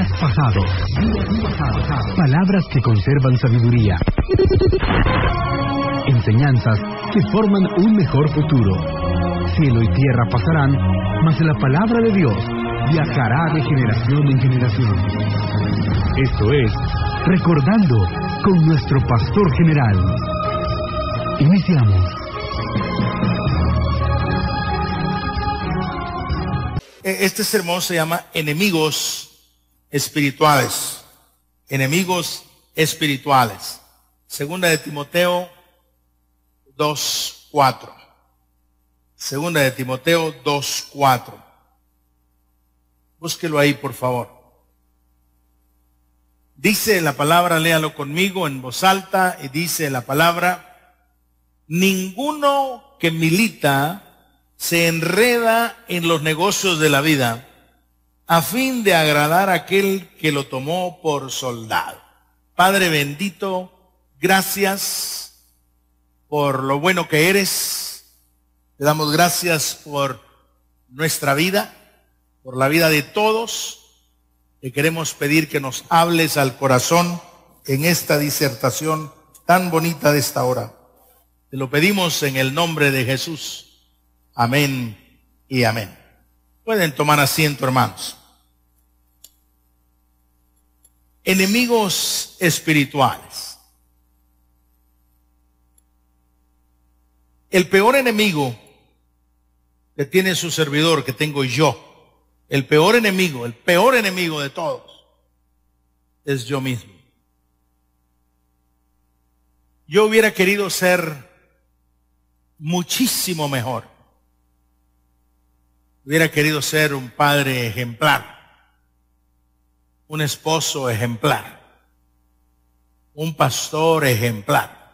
pasados. Palabras que conservan sabiduría. Enseñanzas que forman un mejor futuro. Cielo y tierra pasarán, mas la palabra de Dios viajará de generación en generación. Esto es Recordando con nuestro pastor general. Iniciamos. E, este sermón se llama Enemigos espirituales, enemigos espirituales. Segunda de Timoteo 2.4. Segunda de Timoteo 2.4. Búsquelo ahí, por favor. Dice la palabra, léalo conmigo en voz alta, y dice la palabra, ninguno que milita se enreda en los negocios de la vida a fin de agradar a aquel que lo tomó por soldado. Padre bendito, gracias por lo bueno que eres. Te damos gracias por nuestra vida, por la vida de todos. Te queremos pedir que nos hables al corazón en esta disertación tan bonita de esta hora. Te lo pedimos en el nombre de Jesús. Amén y amén. Pueden tomar asiento, hermanos. Enemigos espirituales. El peor enemigo que tiene su servidor, que tengo yo, el peor enemigo, el peor enemigo de todos, es yo mismo. Yo hubiera querido ser muchísimo mejor. Hubiera querido ser un padre ejemplar, un esposo ejemplar, un pastor ejemplar.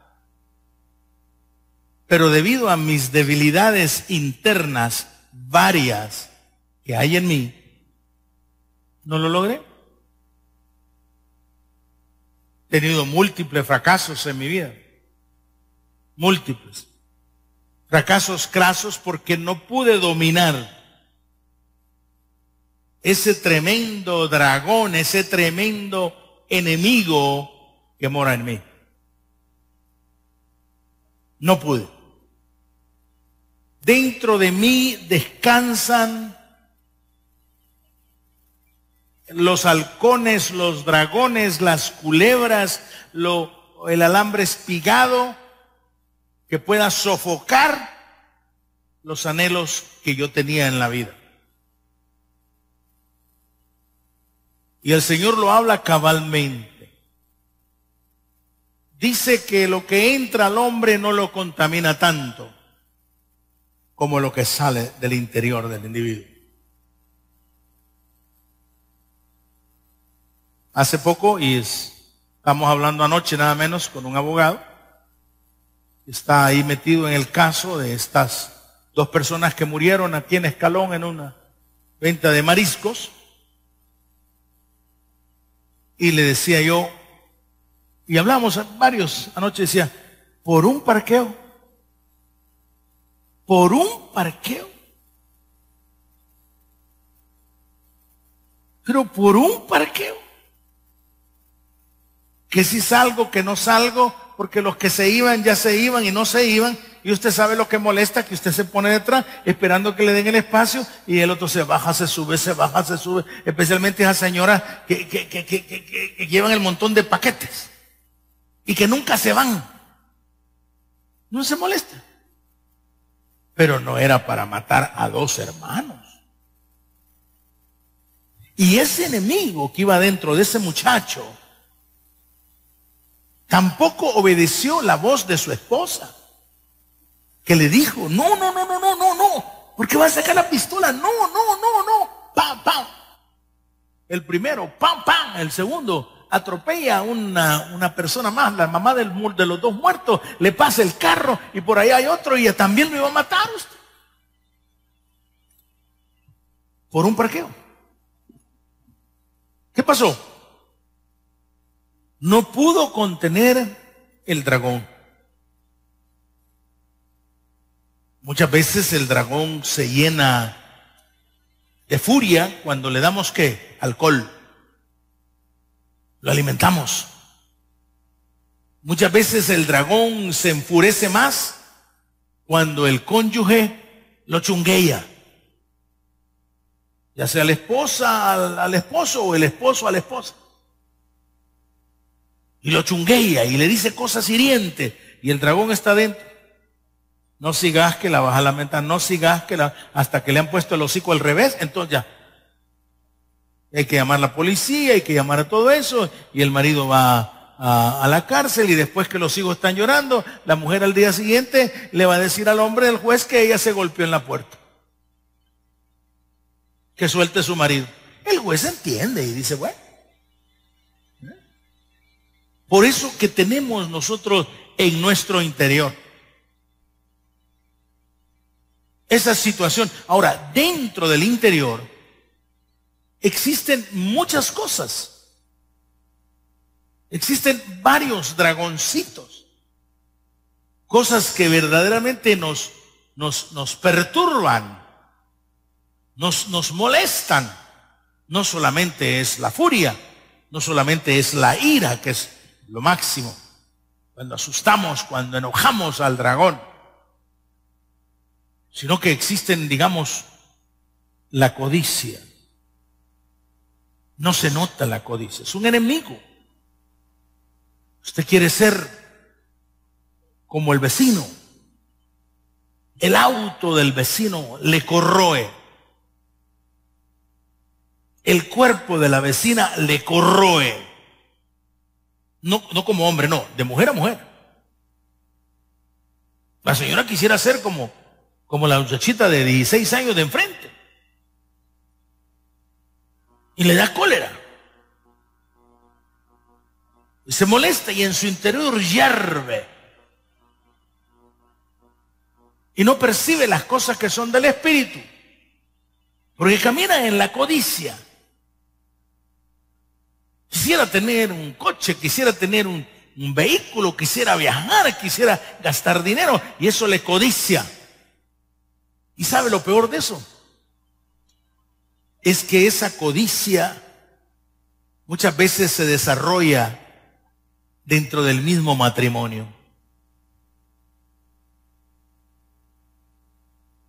Pero debido a mis debilidades internas varias que hay en mí, no lo logré. He tenido múltiples fracasos en mi vida. Múltiples. Fracasos crasos porque no pude dominar ese tremendo dragón, ese tremendo enemigo que mora en mí. No pude. Dentro de mí descansan los halcones, los dragones, las culebras, el alambre espigado que pueda sofocar los anhelos que yo tenía en la vida. Y el Señor lo habla cabalmente. Dice que lo que entra al hombre no lo contamina tanto como lo que sale del interior del individuo. Hace poco, y estamos hablando anoche nada menos con un abogado, está ahí metido en el caso de estas dos personas que murieron aquí en Escalón en una venta de mariscos. Y le decía yo, y hablamos varios anoche, decía, por un parqueo, por un parqueo. Pero por un parqueo. Que si salgo, que no salgo, porque los que se iban ya se iban y no se iban, y usted sabe lo que molesta, que usted se pone detrás esperando que le den el espacio y el otro se baja, se sube, se baja, se sube, especialmente esas señoras que, llevan el montón de paquetes y que nunca se van. No se molesta. Pero no era para matar a dos hermanos. Y ese enemigo que iba dentro de ese muchacho tampoco obedeció la voz de su esposa que le dijo, no, no, no, no, no, no, no, porque va a sacar la pistola, no, no, no, no, pam, pam. El primero, pam, pam, el segundo atropella a una, una persona más, la mamá del, de los dos muertos, le pasa el carro y por ahí hay otro y también lo iba a matar usted. Por un parqueo. ¿Qué pasó? No pudo contener el dragón. Muchas veces el dragón se llena de furia cuando le damos qué? Alcohol. Lo alimentamos. Muchas veces el dragón se enfurece más cuando el cónyuge lo chunguea. Ya sea la esposa al, esposo o el esposo a la esposa. Y lo chunguea y le dice cosas hirientes y el dragón está dentro. No sigas que la baja la lamentar, no sigas que la... Hasta que le han puesto el hocico al revés, entonces ya. Hay que llamar a la policía, hay que llamar a todo eso, y el marido va a, a, la cárcel, y después que los hijos están llorando, la mujer al día siguiente le va a decir al hombre del juez que ella se golpeó en la puerta. Que suelte su marido. El juez entiende y dice, bueno. ¿Eh? Por eso que tenemos nosotros en nuestro interior esa situación. Ahora, dentro del interior existen muchas cosas. Existen varios dragoncitos. Cosas que verdaderamente nos, nos, nos perturban, nos, nos molestan. No solamente es la furia, no solamente es la ira, que es lo máximo. Cuando asustamos, cuando enojamos al dragón sino que existen, digamos, la codicia. No se nota la codicia, es un enemigo. Usted quiere ser como el vecino. El auto del vecino le corroe. El cuerpo de la vecina le corroe. No, como hombre, no, de mujer a mujer. La señora quisiera ser como, como la muchachita de 16 años de enfrente. Y le da cólera. Y se molesta y en su interior hierve. Y no percibe las cosas que son del espíritu. Porque camina en la codicia. Quisiera tener un coche, quisiera tener un, un vehículo, quisiera viajar, quisiera gastar dinero. Y eso le codicia. ¿Y sabe lo peor de eso? Es que esa codicia muchas veces se desarrolla dentro del mismo matrimonio.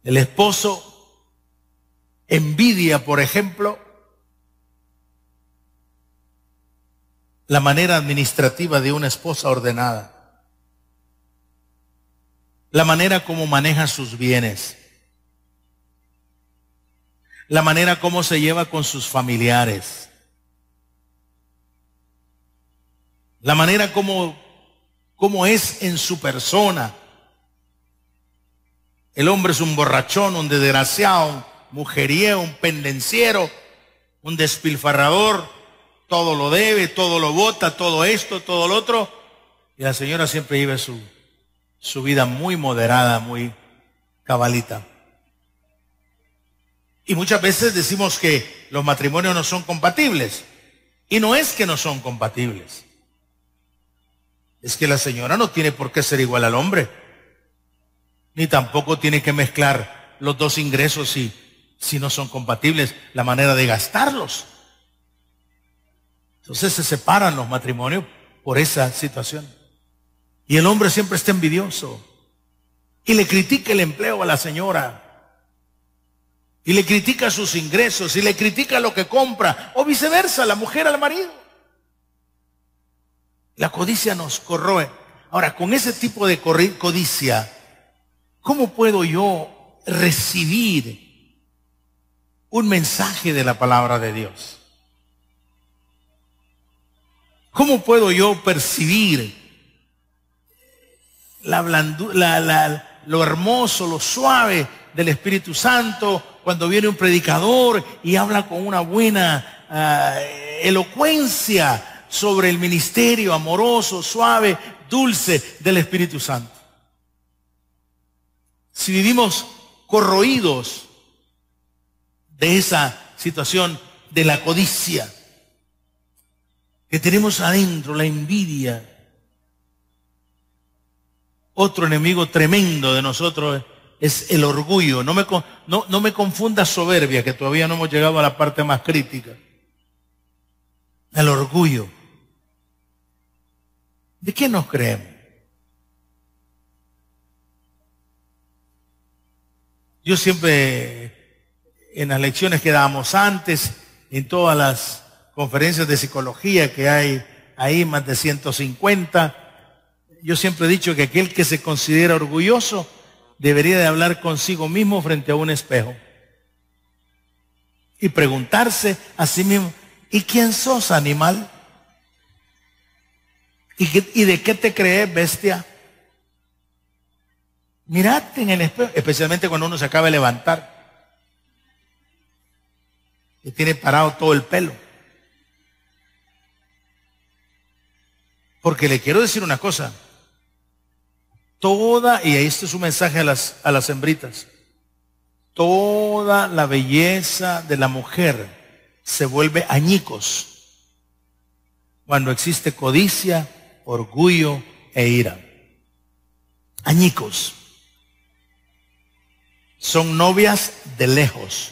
El esposo envidia, por ejemplo, la manera administrativa de una esposa ordenada, la manera como maneja sus bienes, la manera como se lleva con sus familiares, la manera como, como es en su persona. El hombre es un borrachón, un desgraciado, un mujeriego, un pendenciero, un despilfarrador, todo lo debe, todo lo bota, todo esto, todo lo otro. Y la señora siempre vive su vida muy moderada, muy cabalita. Y muchas veces decimos que los matrimonios no son compatibles. Y no es que no son compatibles. Es que la señora no tiene por qué ser igual al hombre. Ni tampoco tiene que mezclar los dos ingresos si, si no son compatibles, la manera de gastarlos. Entonces se separan los matrimonios por esa situación. Y el hombre siempre está envidioso. Y le critica el empleo a la señora y le critica sus ingresos y le critica lo que compra o viceversa, la mujer al marido. La codicia nos corroe. Ahora, con ese tipo de codicia, ¿cómo puedo yo recibir un mensaje de la palabra de Dios? ¿Cómo puedo yo percibir la lo hermoso, lo suave del Espíritu Santo cuando viene un predicador y habla con una buena ah, elocuencia sobre el ministerio amoroso, suave, dulce del Espíritu Santo. Si vivimos corroídos de esa situación de la codicia que tenemos adentro, la envidia, otro enemigo tremendo de nosotros es, es el orgullo. No me, no, me confunda soberbia, que todavía no hemos llegado a la parte más crítica. El orgullo. ¿De qué nos creemos? Yo siempre, en las lecciones que dábamos antes, en todas las conferencias de psicología que hay ahí, más de 150, yo siempre he dicho que aquel que se considera orgulloso debería de hablar consigo mismo frente a un espejo y preguntarse a sí mismo, ¿y quién sos animal? ¿Y, de qué te crees bestia? Mirate en el espejo, especialmente cuando uno se acaba de levantar y tiene parado todo el pelo. Porque le quiero decir una cosa, toda, y este es su mensaje a las, a las hembritas, toda la belleza de la mujer se vuelve añicos cuando existe codicia, orgullo e ira. Añicos. Son novias de lejos.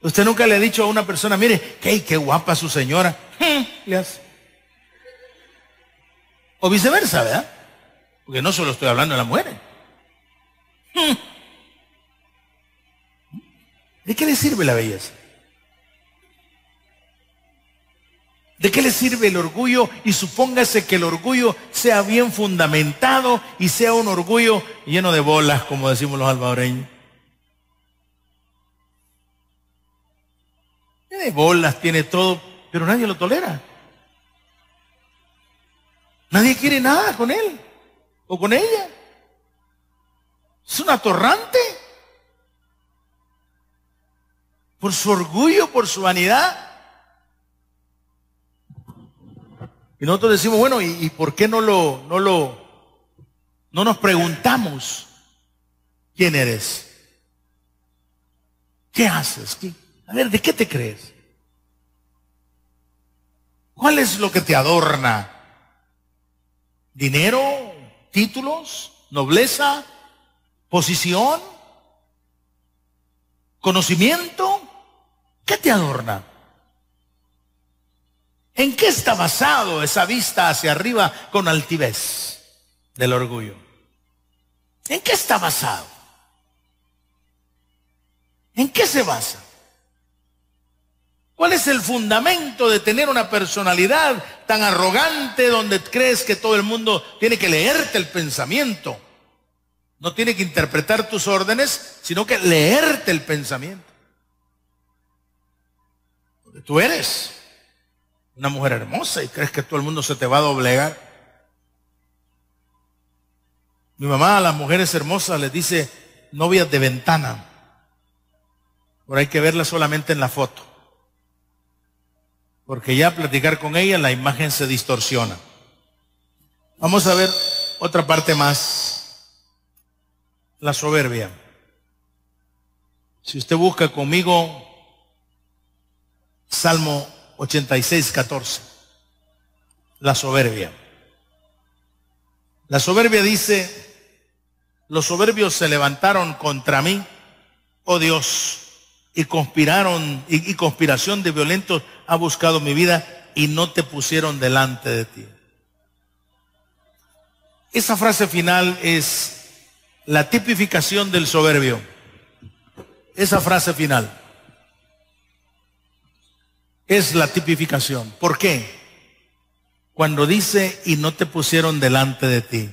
Usted nunca le ha dicho a una persona, mire, qué, qué guapa su señora. Le hace. O viceversa, ¿verdad? Porque no solo estoy hablando de las mujeres. Hmm. ¿De qué le sirve la belleza? ¿De qué le sirve el orgullo? Y supóngase que el orgullo sea bien fundamentado y sea un orgullo lleno de bolas, como decimos los salvadoreños. Tiene bolas, tiene todo, pero nadie lo tolera. Nadie quiere nada con él o con ella. Es un atorrante. Por su orgullo, por su vanidad. Y nosotros decimos, bueno, ¿y, por qué no lo, no lo, no nos preguntamos quién eres? ¿Qué haces? a ver, ¿de qué te crees? ¿Cuál es lo que te adorna? dinero, títulos, nobleza, posición, conocimiento. ¿Qué te adorna? ¿En qué está basado esa vista hacia arriba con altivez del orgullo? ¿En qué está basado? ¿En qué se basa? ¿Cuál es el fundamento de tener una personalidad tan arrogante donde crees que todo el mundo tiene que leerte el pensamiento. No tiene que interpretar tus órdenes, sino que leerte el pensamiento. tú eres una mujer hermosa y crees que todo el mundo se te va a doblegar. Mi mamá a las mujeres hermosas les dice novias de ventana. Por hay que verla solamente en la foto porque ya platicar con ella la imagen se distorsiona. Vamos a ver otra parte más, la soberbia. Si usted busca conmigo Salmo 86, 14, la soberbia. La soberbia dice, los soberbios se levantaron contra mí, oh Dios, y conspiraron y, conspiración de violentos ha buscado mi vida y no te pusieron delante de ti. Esa frase final es la tipificación del soberbio. Esa frase final es la tipificación. ¿Por qué? Cuando dice y no te pusieron delante de ti.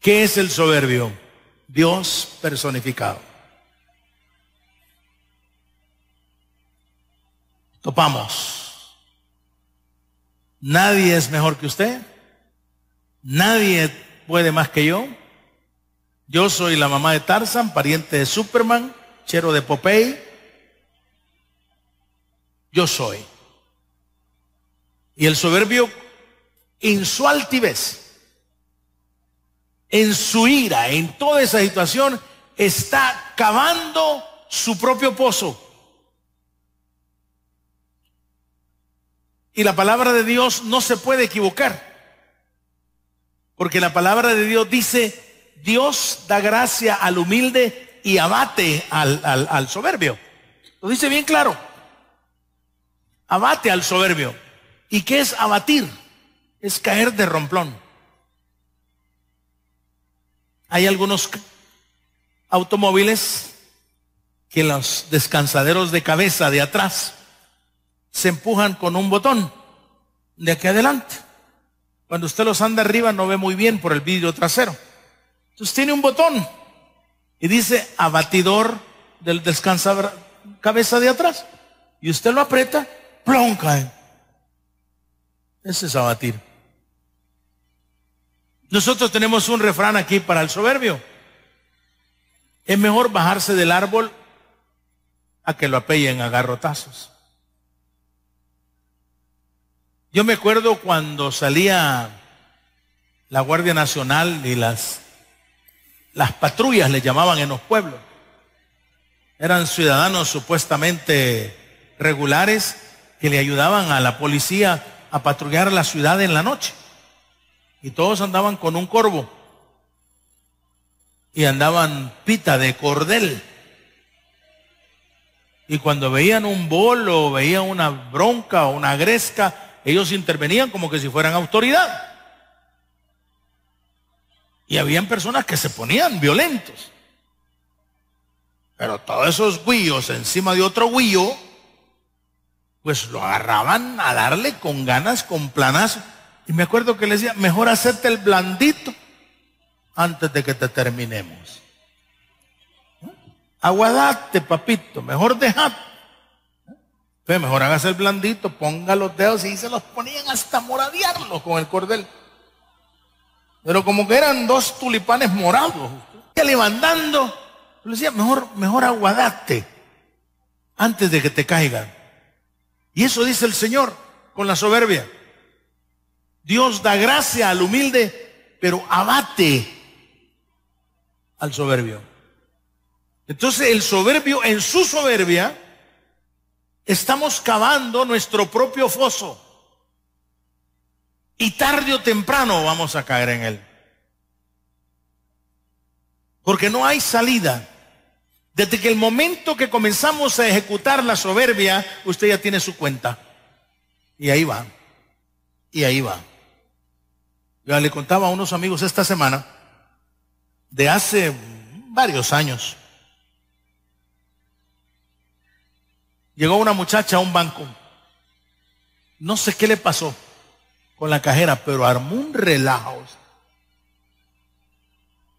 ¿Qué es el soberbio? Dios personificado. Nadie es mejor que usted. Nadie puede más que yo. Yo soy la mamá de Tarzan, pariente de Superman, chero de Popeye. Yo soy. Y el soberbio en su altivez, en su ira, en toda esa situación, está cavando su propio pozo. Y la palabra de Dios no se puede equivocar. Porque la palabra de Dios dice, Dios da gracia al humilde y abate al, al, soberbio. Lo dice bien claro. Abate al soberbio. ¿Y qué es abatir? Es caer de romplón. Hay algunos automóviles que los descansaderos de cabeza de atrás se empujan con un botón de aquí adelante. Cuando usted los anda arriba no ve muy bien por el vidrio trasero. Entonces tiene un botón y dice abatidor del descansador. cabeza de atrás. Y usted lo aprieta, plon Ese es abatir. Nosotros tenemos un refrán aquí para el soberbio. Es mejor bajarse del árbol a que lo apellen a garrotazos. Yo me acuerdo cuando salía la Guardia Nacional y las, las patrullas le llamaban en los pueblos. Eran ciudadanos supuestamente regulares que le ayudaban a la policía a patrullar la ciudad en la noche. Y todos andaban con un corvo. Y andaban pita de cordel. Y cuando veían un bolo, veían una bronca o una gresca, ellos intervenían como que si fueran autoridad. Y habían personas que se ponían violentos. Pero todos esos huillos encima de otro huío, pues lo agarraban a darle con ganas, con planazo. Y me acuerdo que le decía, mejor hacerte el blandito antes de que te terminemos. ¿Eh? Aguadate, papito, mejor dejate mejor hágase el blandito, ponga los dedos y se los ponían hasta moradearlos con el cordel. Pero como que eran dos tulipanes morados, que levantando, le decía, mejor, mejor aguadate antes de que te caigan. Y eso dice el Señor con la soberbia. Dios da gracia al humilde, pero abate al soberbio. Entonces el soberbio en su soberbia Estamos cavando nuestro propio foso. Y tarde o temprano vamos a caer en él. Porque no hay salida. Desde que el momento que comenzamos a ejecutar la soberbia, usted ya tiene su cuenta. Y ahí va. Y ahí va. Yo le contaba a unos amigos esta semana, de hace varios años, Llegó una muchacha a un banco. No sé qué le pasó con la cajera, pero armó un relajo.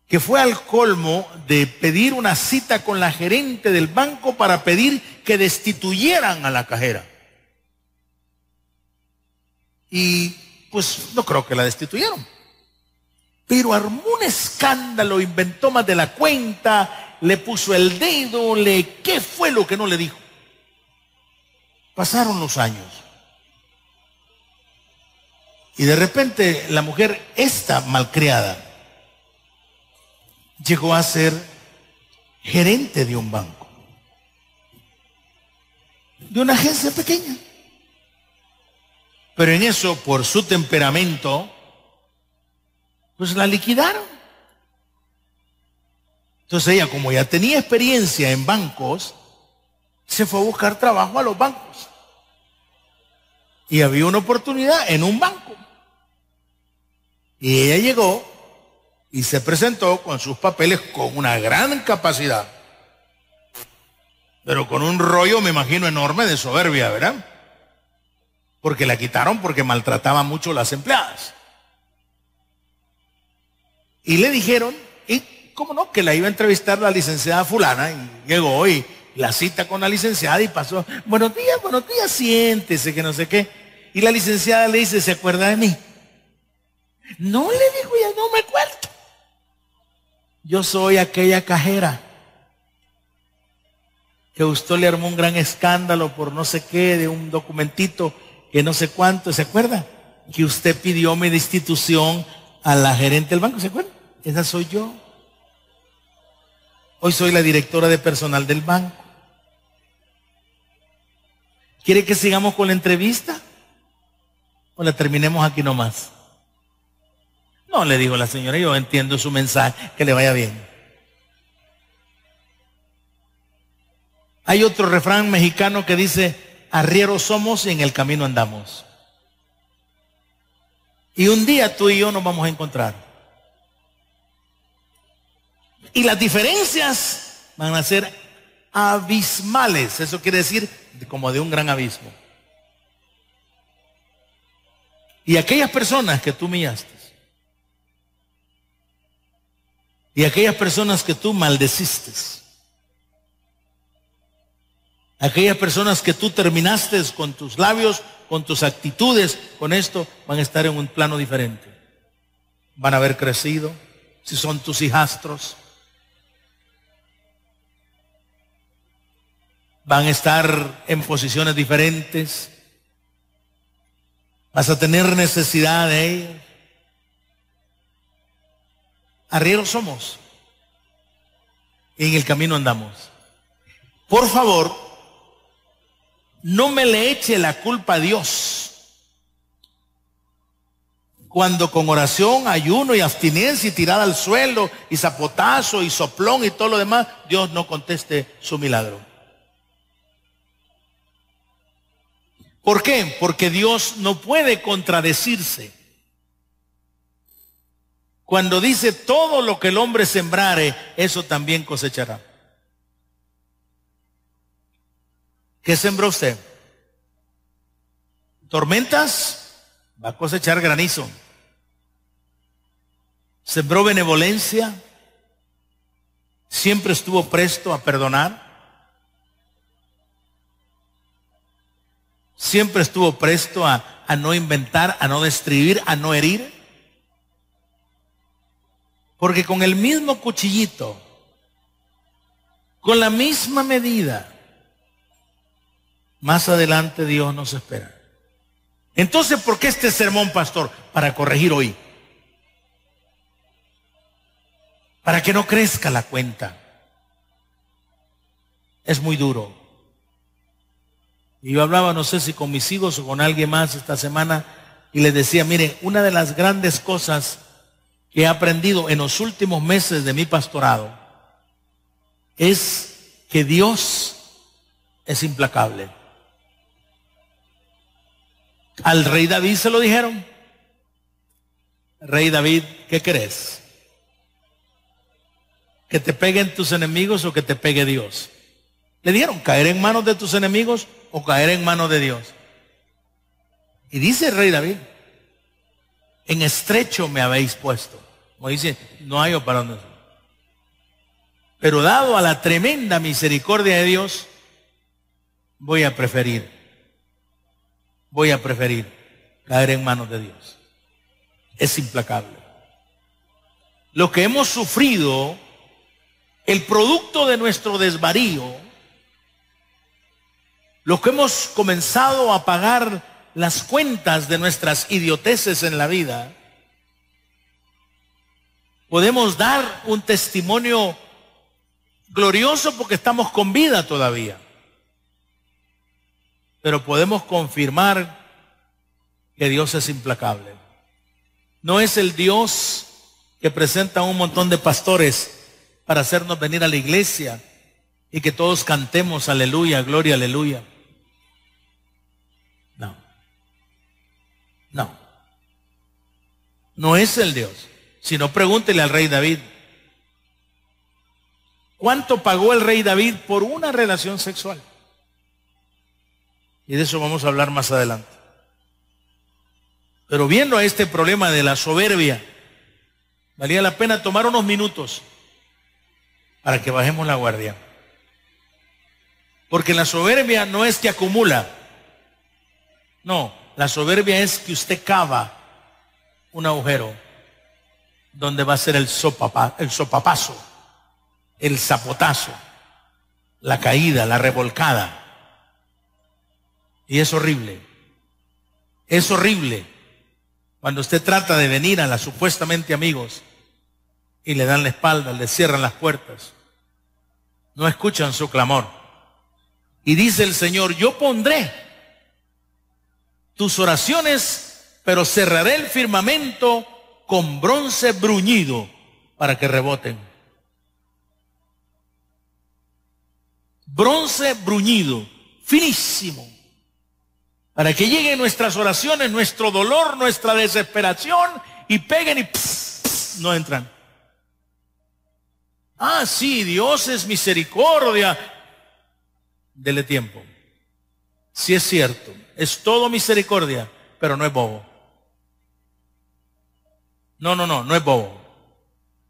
Que fue al colmo de pedir una cita con la gerente del banco para pedir que destituyeran a la cajera. Y pues no creo que la destituyeron. Pero armó un escándalo, inventó más de la cuenta, le puso el dedo, le ¿qué fue lo que no le dijo? Pasaron los años. Y de repente la mujer, esta malcriada, llegó a ser gerente de un banco. De una agencia pequeña. Pero en eso, por su temperamento, pues la liquidaron. Entonces ella, como ya tenía experiencia en bancos, se fue a buscar trabajo a los bancos. Y había una oportunidad en un banco. Y ella llegó y se presentó con sus papeles con una gran capacidad, pero con un rollo, me imagino, enorme de soberbia, ¿verdad? Porque la quitaron porque maltrataba mucho las empleadas. Y le dijeron, y cómo no, que la iba a entrevistar la licenciada fulana, y llegó y la cita con la licenciada y pasó, buenos días, buenos días, siéntese que no sé qué. Y la licenciada le dice, ¿se acuerda de mí? No le dijo, ya no me acuerdo. Yo soy aquella cajera que usted le armó un gran escándalo por no sé qué, de un documentito que no sé cuánto, ¿se acuerda? Que usted pidió mi destitución a la gerente del banco, ¿se acuerda? Esa soy yo. Hoy soy la directora de personal del banco. ¿Quiere que sigamos con la entrevista? ¿O la terminemos aquí nomás? No, le dijo la señora, yo entiendo su mensaje, que le vaya bien. Hay otro refrán mexicano que dice, arrieros somos y en el camino andamos. Y un día tú y yo nos vamos a encontrar. Y las diferencias van a ser abismales. Eso quiere decir como de un gran abismo. Y aquellas personas que tú humillaste, y aquellas personas que tú maldeciste, aquellas personas que tú terminaste con tus labios, con tus actitudes, con esto, van a estar en un plano diferente. Van a haber crecido, si son tus hijastros, van a estar en posiciones diferentes, vas a tener necesidad de ellos. Arrieros somos y en el camino andamos. Por favor, no me le eche la culpa a Dios cuando con oración, ayuno y abstinencia y tirada al suelo y zapotazo y soplón y todo lo demás, Dios no conteste su milagro. ¿Por qué? Porque Dios no puede contradecirse. Cuando dice todo lo que el hombre sembrare, eso también cosechará. ¿Qué sembró usted? ¿Tormentas? Va a cosechar granizo. ¿Sembró benevolencia? ¿Siempre estuvo presto a perdonar? Siempre estuvo presto a, no inventar, a no destruir, a no herir. Porque con el mismo cuchillito, con la misma medida, más adelante Dios nos espera. Entonces, ¿por qué este sermón, pastor? Para corregir hoy. Para que no crezca la cuenta. Es muy duro. Y yo hablaba, no sé si con mis hijos o con alguien más esta semana, y les decía, mire, una de las grandes cosas que he aprendido en los últimos meses de mi pastorado es que Dios es implacable. Al rey David se lo dijeron. Rey David, ¿qué crees? ¿Que te peguen tus enemigos o que te pegue Dios? Le dieron caer en manos de tus enemigos o caer en manos de Dios. Y dice el rey David, en estrecho me habéis puesto. Como dice, no hay para Pero dado a la tremenda misericordia de Dios, voy a preferir, voy a preferir caer en manos de Dios. Es implacable. Lo que hemos sufrido, el producto de nuestro desvarío, los que hemos comenzado a pagar las cuentas de nuestras idioteces en la vida, podemos dar un testimonio glorioso porque estamos con vida todavía. Pero podemos confirmar que Dios es implacable. No es el Dios que presenta un montón de pastores para hacernos venir a la iglesia y que todos cantemos aleluya, gloria, aleluya. No es el Dios. sino pregúntele al rey David. ¿Cuánto pagó el rey David por una relación sexual? Y de eso vamos a hablar más adelante. Pero viendo a este problema de la soberbia, valía la pena tomar unos minutos para que bajemos la guardia. Porque la soberbia no es que acumula. No, la soberbia es que usted cava un agujero donde va a ser el, el sopapazo, el zapotazo, la caída, la revolcada. Y es horrible. Es horrible cuando usted trata de venir a las supuestamente amigos y le dan la espalda, le cierran las puertas. No escuchan su clamor. Y dice el Señor, yo pondré tus oraciones pero cerraré el firmamento con bronce bruñido para que reboten. Bronce bruñido, finísimo, para que lleguen nuestras oraciones, nuestro dolor, nuestra desesperación y peguen y no entran. Ah, sí, Dios es misericordia. Dele tiempo. sí es cierto, es todo misericordia, pero no es bobo. No, no, no, no es bobo.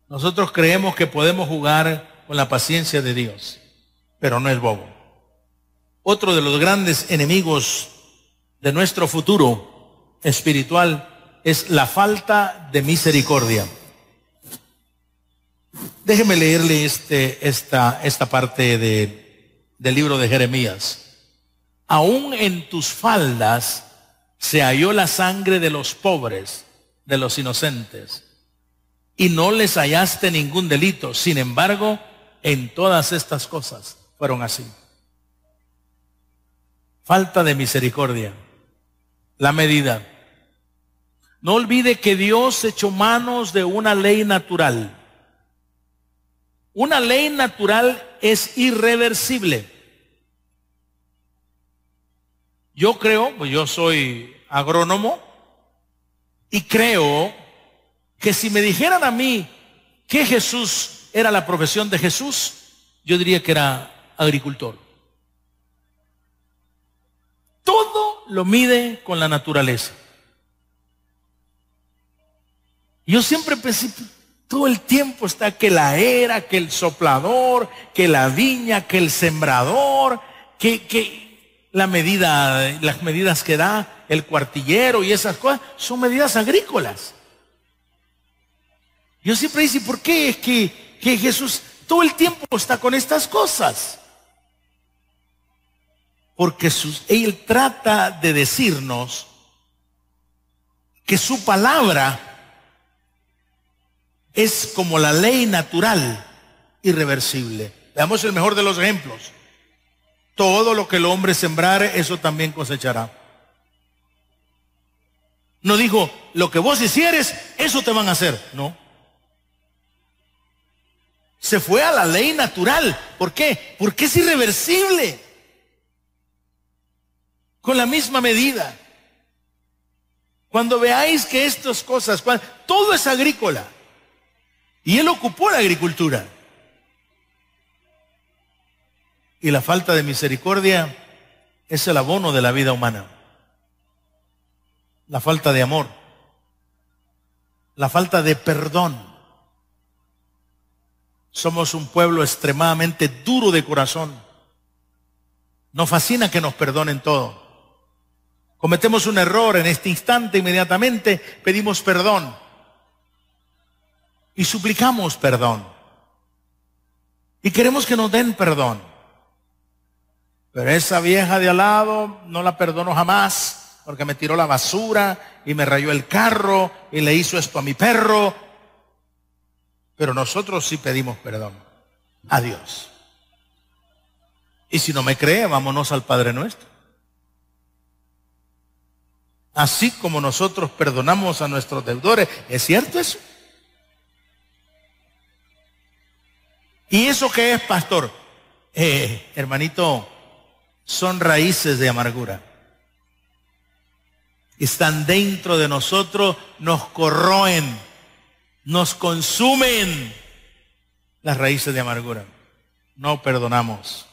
Nosotros creemos que podemos jugar con la paciencia de Dios, pero no es bobo. Otro de los grandes enemigos de nuestro futuro espiritual es la falta de misericordia. Déjeme leerle este, esta, esta parte del libro de Jeremías. Aún en tus faldas se halló la sangre de los pobres de los inocentes. Y no les hallaste ningún delito. Sin embargo, en todas estas cosas fueron así. Falta de misericordia. La medida. No olvide que Dios echó manos de una ley natural. Una ley natural es irreversible. Yo creo, pues yo soy agrónomo, y creo que si me dijeran a mí que Jesús era la profesión de Jesús, yo diría que era agricultor. Todo lo mide con la naturaleza. Yo siempre pensé, todo el tiempo está que la era, que el soplador, que la viña, que el sembrador, que, que la medida, las medidas que da el cuartillero y esas cosas, son medidas agrícolas. Yo siempre dice, ¿por qué es que, que Jesús todo el tiempo está con estas cosas? Porque sus, Él trata de decirnos que su palabra es como la ley natural irreversible. Veamos el mejor de los ejemplos. Todo lo que el hombre sembrare, eso también cosechará. No dijo, lo que vos hicieres, eso te van a hacer. No. Se fue a la ley natural. ¿Por qué? Porque es irreversible. Con la misma medida. Cuando veáis que estas cosas, todo es agrícola. Y él ocupó la agricultura y la falta de misericordia es el abono de la vida humana. La falta de amor, la falta de perdón. Somos un pueblo extremadamente duro de corazón. Nos fascina que nos perdonen todo. Cometemos un error en este instante, inmediatamente pedimos perdón y suplicamos perdón. Y queremos que nos den perdón. Pero esa vieja de al lado no la perdono jamás porque me tiró la basura y me rayó el carro y le hizo esto a mi perro. Pero nosotros sí pedimos perdón a Dios. Y si no me cree, vámonos al Padre nuestro. Así como nosotros perdonamos a nuestros deudores. ¿Es cierto eso? ¿Y eso qué es, pastor? Eh, hermanito son raíces de amargura. Están dentro de nosotros, nos corroen, nos consumen las raíces de amargura. No perdonamos.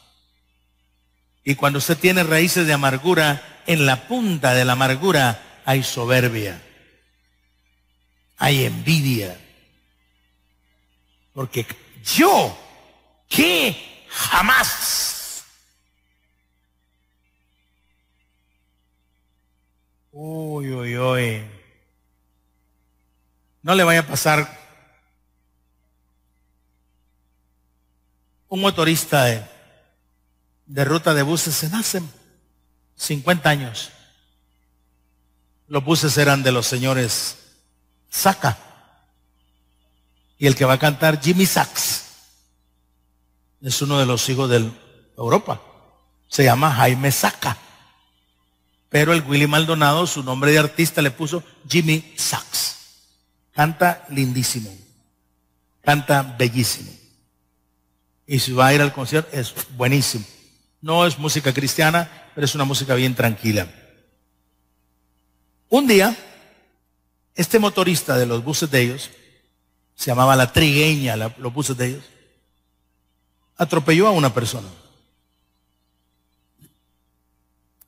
Y cuando usted tiene raíces de amargura, en la punta de la amargura hay soberbia, hay envidia. Porque yo, que jamás Uy, uy, uy. No le vaya a pasar un motorista de, ruta de buses se nacen 50 años. Los buses eran de los señores Saca. Y el que va a cantar Jimmy Sachs es uno de los hijos de Europa. Se llama Jaime Saca. Pero el Willy Maldonado, su nombre de artista, le puso Jimmy Sachs. Canta lindísimo. Canta bellísimo. Y si va a ir al concierto, es buenísimo. No es música cristiana, pero es una música bien tranquila. Un día, este motorista de los buses de ellos, se llamaba la trigueña, los buses de ellos, atropelló a una persona.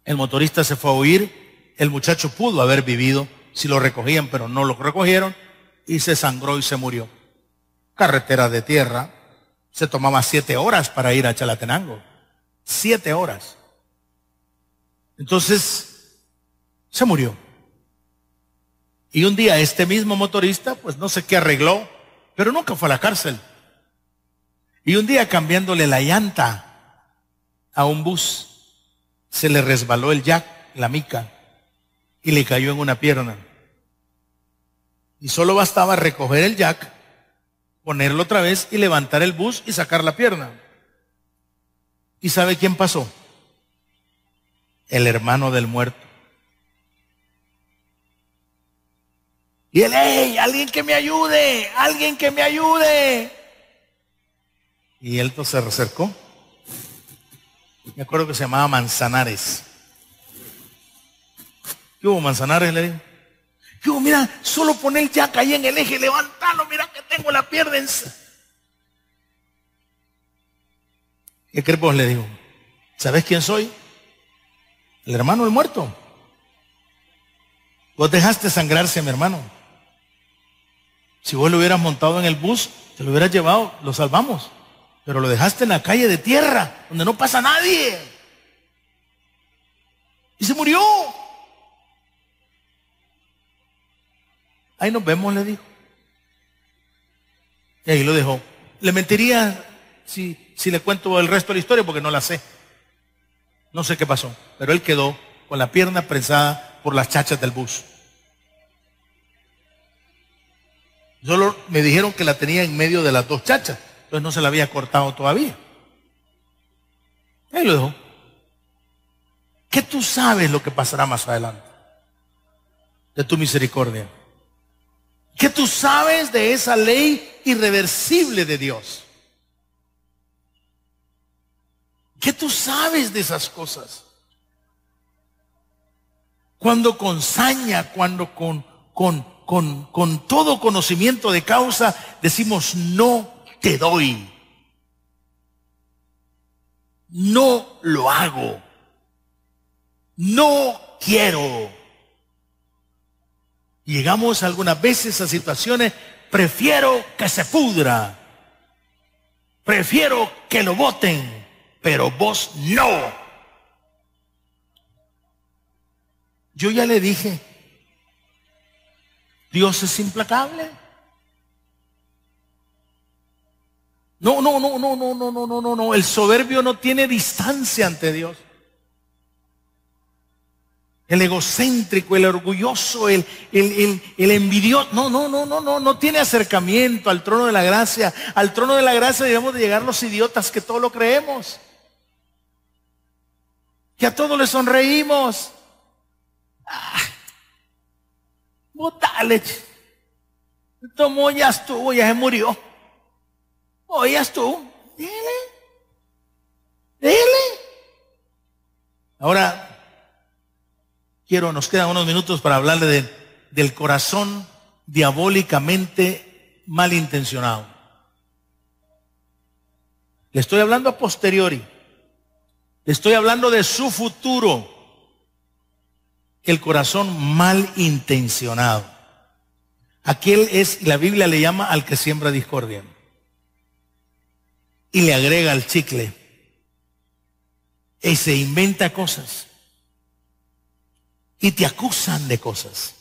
El motorista se fue a huir, el muchacho pudo haber vivido si lo recogían, pero no lo recogieron y se sangró y se murió. Carretera de tierra, se tomaba siete horas para ir a Chalatenango. Siete horas. Entonces, se murió. Y un día este mismo motorista, pues no sé qué arregló, pero nunca fue a la cárcel. Y un día cambiándole la llanta a un bus, se le resbaló el jack, la mica, y le cayó en una pierna. Y solo bastaba recoger el jack, ponerlo otra vez y levantar el bus y sacar la pierna. ¿Y sabe quién pasó? El hermano del muerto. Y él, ¡Ey! alguien que me ayude, alguien que me ayude. Y él se acercó me acuerdo que se llamaba Manzanares. ¿Qué hubo, Manzanares? Le digo. ¿Qué hubo? Mira, solo pon el jack ahí en el eje, levántalo, mira que tengo la pierna. ¿Qué crees Le digo. ¿Sabes quién soy? El hermano el muerto. Vos dejaste sangrarse mi hermano. Si vos lo hubieras montado en el bus, te lo hubieras llevado, lo salvamos pero lo dejaste en la calle de tierra, donde no pasa nadie. Y se murió. Ahí nos vemos, le dijo. Y ahí lo dejó. Le mentiría si, si le cuento el resto de la historia porque no la sé. No sé qué pasó, pero él quedó con la pierna prensada por las chachas del bus. Solo me dijeron que la tenía en medio de las dos chachas. Entonces no se la había cortado todavía. Ahí lo dejó. ¿Qué tú sabes lo que pasará más adelante? De tu misericordia. ¿Qué tú sabes de esa ley irreversible de Dios? ¿Qué tú sabes de esas cosas? Cuando con saña, cuando con, con, con todo conocimiento de causa decimos no te doy. No lo hago. No quiero. Llegamos algunas veces a situaciones, prefiero que se pudra. Prefiero que lo voten, pero vos no. Yo ya le dije, Dios es implacable. No, no, no, no, no, no, no, no, no, no. El soberbio no tiene distancia ante Dios. El egocéntrico, el orgulloso, el, el, el, envidioso. No, no, no, no, no, no tiene acercamiento al trono de la gracia. Al trono de la gracia debemos de llegar los idiotas que todo lo creemos. Que a todos le sonreímos. Ah, botale. Tomó, ya estuvo, ya se murió. Oías tú, dele, dele. Ahora, quiero, nos quedan unos minutos para hablarle de, del corazón diabólicamente malintencionado. Le estoy hablando a posteriori. Le estoy hablando de su futuro. El corazón malintencionado. Aquel es, la Biblia le llama al que siembra discordia y le agrega el chicle. Y se inventa cosas. Y te acusan de cosas.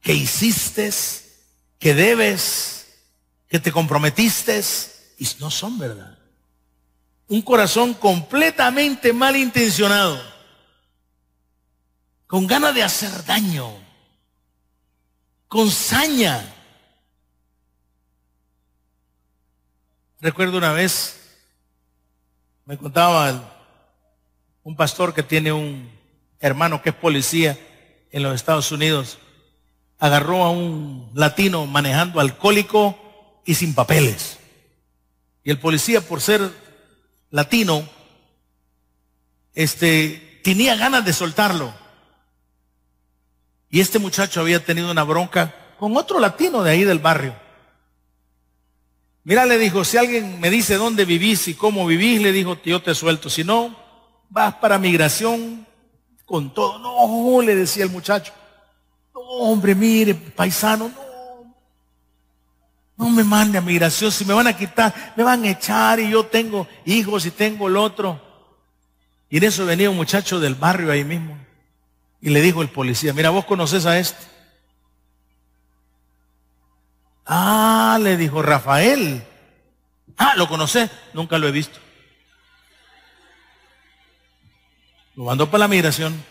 Que hiciste, que debes, que te comprometiste. Y no son verdad. Un corazón completamente malintencionado. Con ganas de hacer daño. Con saña Recuerdo una vez, me contaba un pastor que tiene un hermano que es policía en los Estados Unidos, agarró a un latino manejando alcohólico y sin papeles. Y el policía, por ser latino, este, tenía ganas de soltarlo. Y este muchacho había tenido una bronca con otro latino de ahí del barrio. Mira, le dijo, si alguien me dice dónde vivís y cómo vivís, le dijo, yo te suelto. Si no, vas para migración con todo. No, le decía el muchacho. No, hombre, mire, paisano, no. No me mande a migración, si me van a quitar, me van a echar y yo tengo hijos y tengo el otro. Y en eso venía un muchacho del barrio ahí mismo. Y le dijo el policía, mira, vos conoces a este. Ah, le dijo Rafael. Ah, ¿lo conoce Nunca lo he visto. Lo mandó para la migración.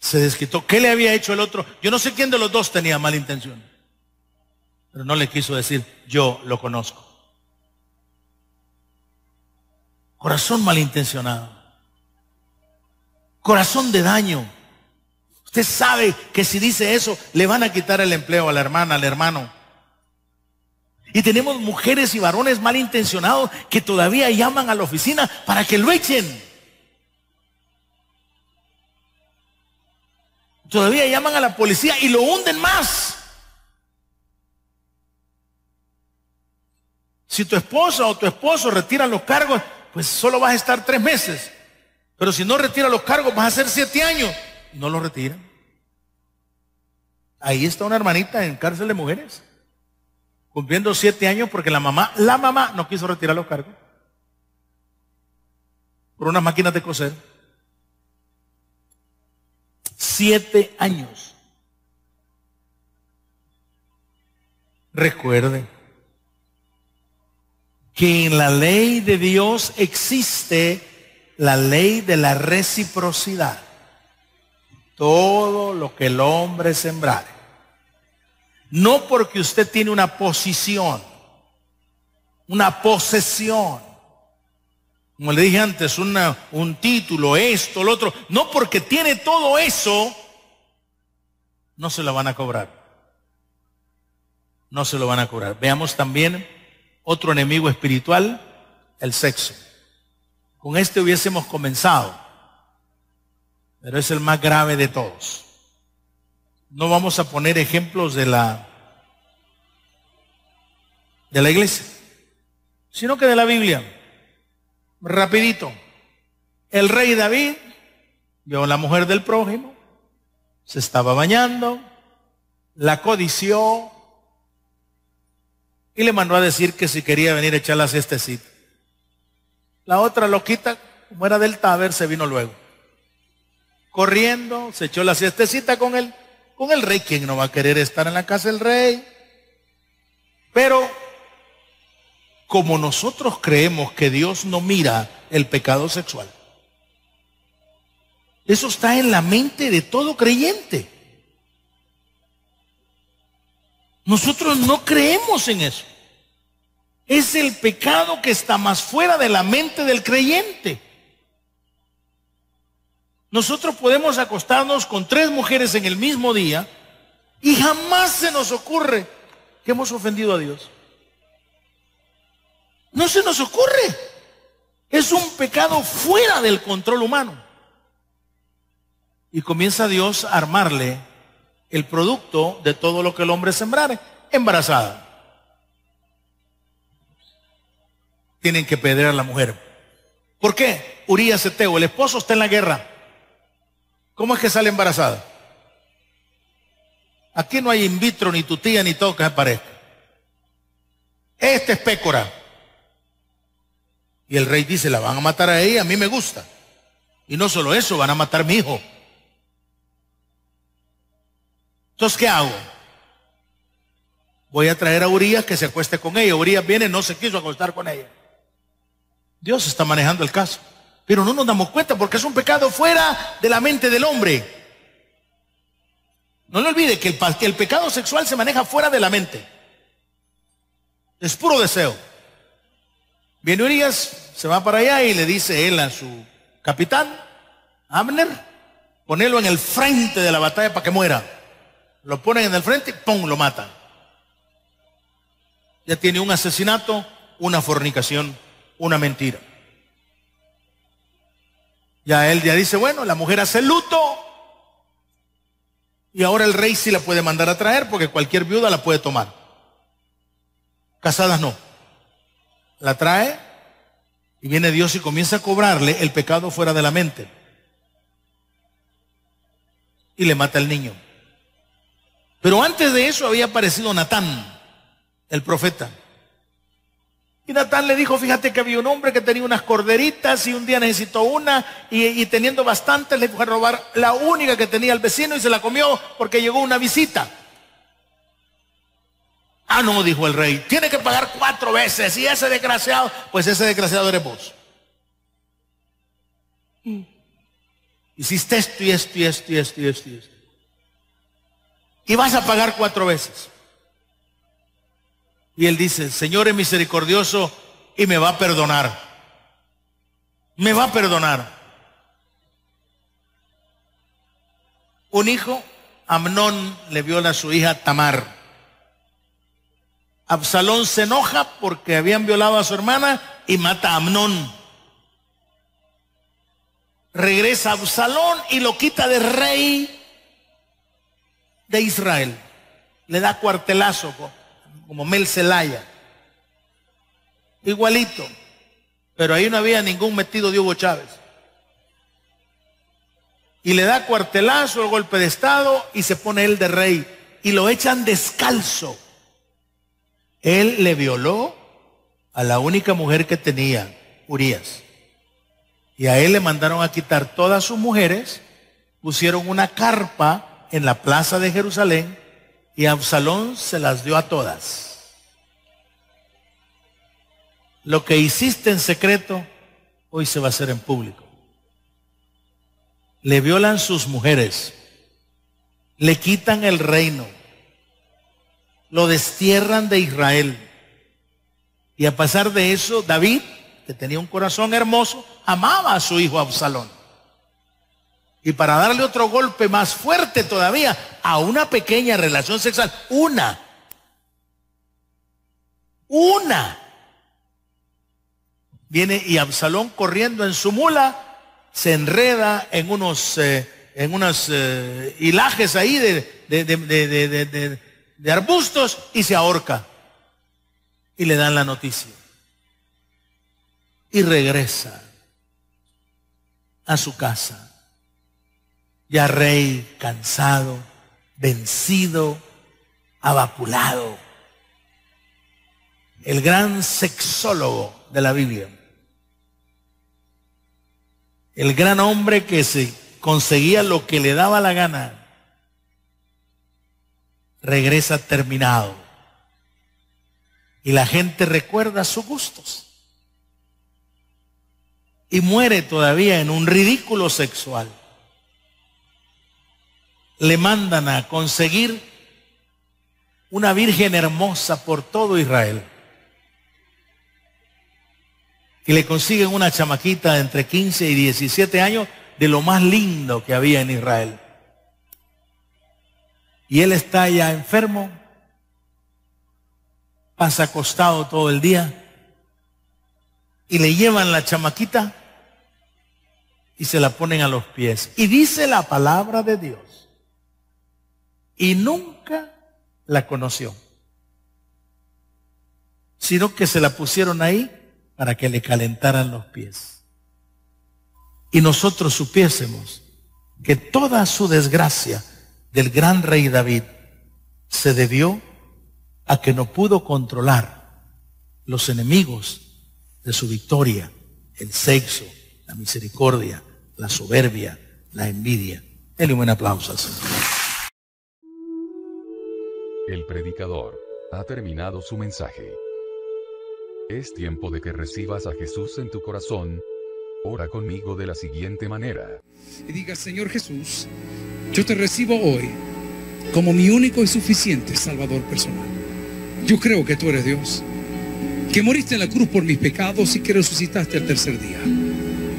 Se desquitó. ¿Qué le había hecho el otro? Yo no sé quién de los dos tenía mala intención. Pero no le quiso decir, yo lo conozco. Corazón malintencionado. Corazón de daño Usted sabe que si dice eso, le van a quitar el empleo a la hermana, al hermano. Y tenemos mujeres y varones malintencionados que todavía llaman a la oficina para que lo echen. Todavía llaman a la policía y lo hunden más. Si tu esposa o tu esposo retira los cargos, pues solo vas a estar tres meses. Pero si no retira los cargos, vas a ser siete años no lo retiran. Ahí está una hermanita en cárcel de mujeres, cumpliendo siete años porque la mamá, la mamá no quiso retirar los cargos por unas máquinas de coser. Siete años. Recuerde que en la ley de Dios existe la ley de la reciprocidad todo lo que el hombre sembrare. No porque usted tiene una posición, una posesión, como le dije antes, un título, esto, lo otro, no porque tiene todo eso, no se lo van a cobrar. No se lo van a cobrar. Veamos también otro enemigo espiritual, el sexo. Con este hubiésemos comenzado pero es el más grave de todos. No vamos a poner ejemplos de la de la iglesia, sino que de la Biblia. Rapidito. El rey David vio a la mujer del prójimo, se estaba bañando, la codició y le mandó a decir que si quería venir a echar la siestecita. La otra loquita, como era del Taber, se vino luego corriendo, se echó la siestecita con él, con el rey. quien no va a querer estar en la casa del rey? Pero como nosotros creemos que Dios no mira el pecado sexual, eso está en la mente de todo creyente. Nosotros no creemos en eso. Es el pecado que está más fuera de la mente del creyente. Nosotros podemos acostarnos con tres mujeres en el mismo día y jamás se nos ocurre que hemos ofendido a Dios. No se nos ocurre. Es un pecado fuera del control humano. Y comienza Dios a armarle el producto de todo lo que el hombre sembrar, Embarazada. Tienen que pedir a la mujer. ¿Por qué? Urias Eteo, el esposo está en la guerra. ¿Cómo es que sale embarazada? Aquí no hay in vitro, ni tu tía, ni todo que se parezca. Este es pécora. Y el rey dice, la van a matar a ella, a mí me gusta. Y no solo eso, van a matar a mi hijo. Entonces, ¿qué hago? Voy a traer a Urias que se acueste con ella. Urias viene, no se quiso acostar con ella. Dios está manejando el caso. Pero no nos damos cuenta porque es un pecado fuera de la mente del hombre. No le olvide que el, pecado sexual se maneja fuera de la mente. Es puro deseo. Viene Urias, se va para allá y le dice él a su capitán, Abner, ponelo en el frente de la batalla para que muera. Lo ponen en el frente y ¡pum! lo matan. Ya tiene un asesinato, una fornicación, una mentira. Ya él ya dice, bueno, la mujer hace luto. Y ahora el rey sí la puede mandar a traer porque cualquier viuda la puede tomar. Casadas no. La trae y viene Dios y comienza a cobrarle el pecado fuera de la mente. Y le mata al niño. Pero antes de eso había aparecido Natán, el profeta. Y Natán le dijo, fíjate que había un hombre que tenía unas corderitas y un día necesitó una y, teniendo bastantes le fue a robar la única que tenía el vecino y se la comió porque llegó una visita. Ah, no, dijo el rey, tiene que pagar cuatro veces y ese desgraciado, pues ese desgraciado eres vos. Hiciste esto y esto y esto y esto y esto y esto. Y vas a pagar cuatro veces. Y él dice, Señor es misericordioso y me va a perdonar. Me va a perdonar. Un hijo, Amnón, le viola a su hija Tamar. Absalón se enoja porque habían violado a su hermana y mata a Amnón. Regresa Absalón y lo quita de rey de Israel. Le da cuartelazo como Mel Celaya, Igualito. Pero ahí no había ningún metido de Hugo Chávez. Y le da cuartelazo el golpe de Estado y se pone él de rey. Y lo echan descalzo. Él le violó a la única mujer que tenía, Urias. Y a él le mandaron a quitar todas sus mujeres, pusieron una carpa en la plaza de Jerusalén y Absalón se las dio a todas. Lo que hiciste en secreto, hoy se va a hacer en público. Le violan sus mujeres, le quitan el reino, lo destierran de Israel. Y a pesar de eso, David, que tenía un corazón hermoso, amaba a su hijo Absalón. Y para darle otro golpe más fuerte todavía, a una pequeña relación sexual, una, una, viene y Absalón corriendo en su mula, se enreda en unos, eh, en unos eh, hilajes ahí de, de, de arbustos y se ahorca. Y le dan la noticia. Y regresa a su casa, ya rey, cansado, vencido, abapulado. El gran sexólogo de la Biblia. El gran hombre que se conseguía lo que le daba la gana. Regresa terminado. Y la gente recuerda sus gustos. Y muere todavía en un ridículo sexual le mandan a conseguir una virgen hermosa por todo Israel. Y le consiguen una chamaquita entre 15 y 17 años de lo más lindo que había en Israel. Y él está ya enfermo, pasa acostado todo el día, y le llevan la chamaquita y se la ponen a los pies. Y dice la palabra de Dios y nunca la conoció, sino que se la pusieron ahí para que le calentaran los pies. Y nosotros supiésemos que toda su desgracia del gran rey David se debió a que no pudo controlar los enemigos de su victoria, el sexo, la misericordia, la soberbia, la envidia. El un buen aplauso al Señor. El predicador ha terminado su mensaje. Es tiempo de que recibas a Jesús en tu corazón. Ora conmigo de la siguiente manera. Y diga, Señor Jesús, yo te recibo hoy como mi único y suficiente Salvador personal. Yo creo que tú eres Dios, que moriste en la cruz por mis pecados y que resucitaste al tercer día.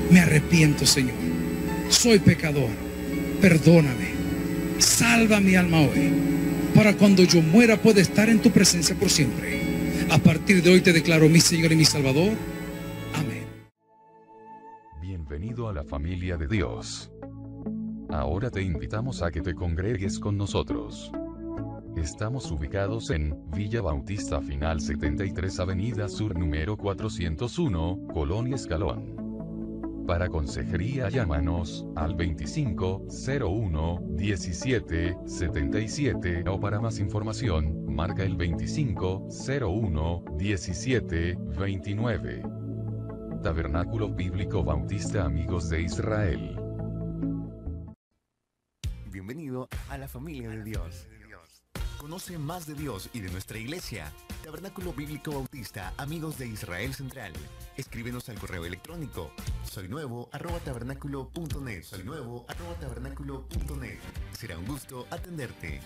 Me arrepiento, Señor. Soy pecador. Perdóname. Salva mi alma hoy para cuando yo muera pueda estar en tu presencia por siempre. A partir de hoy te declaro mi Señor y mi Salvador. Amén. Bienvenido a la familia de Dios. Ahora te invitamos a que te congregues con nosotros. Estamos ubicados en Villa Bautista Final 73 Avenida Sur número 401, Colonia Escalón. Para consejería llámanos al 2501 1777 o para más información, marca el 2501 1729. Tabernáculo Bíblico Bautista Amigos de Israel. Bienvenido a la familia de Dios. Conoce más de Dios y de nuestra iglesia. Tabernáculo Bíblico Bautista, Amigos de Israel Central. Escríbenos al correo electrónico soy nuevo arroba Soy nuevo arroba Será un gusto atenderte.